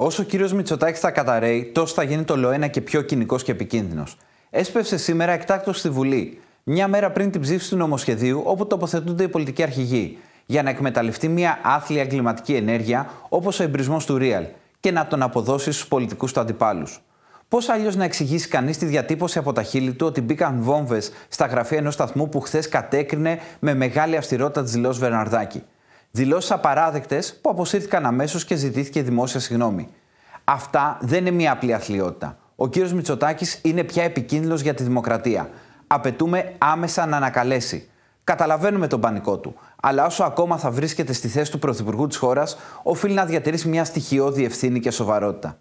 Όσο ο κύριος Μητσοτάκης θα καταραίει, τόσο θα γίνει το ΛΟΕΝΑ και πιο κοινικός και επικίνδυνος. Έσπευσε σήμερα εκτάκτο στη Βουλή, μια μέρα πριν την ψήφιση του νομοσχεδίου, όπου τοποθετούνται οι πολιτικοί αρχηγοί, για να εκμεταλλευτεί μια άθλια εγκληματική ενέργεια όπως ο εμπρισμός του Real και να τον αποδώσει στους πολιτικούς του αντιπάλους. Πώς αλλιώς να εξηγήσει κανείς τη διατύπωση από τα χείλη του ότι μπήκαν βόμβες στα γραφεία ενός σταθμού που χθες κατέκρινε με μεγάλη αυστηρότητα της Λεός Βερναρδάκη. Δηλώσεις απαράδεκτες που αποσύρθηκαν αμέσως και ζητήθηκε δημόσια συγγνώμη. Αυτά δεν είναι μια απλή αθλειότητα. Ο κύριος Μητσοτάκης είναι πια επικίνδυνος για τη δημοκρατία. Απαιτούμε άμεσα να ανακαλέσει. Καταλαβαίνουμε τον πανικό του. Αλλά όσο ακόμα θα βρίσκεται στη θέση του Πρωθυπουργού της χώρας, οφείλει να διατηρήσει μια στοιχειώδη ευθύνη και σοβαρότητα.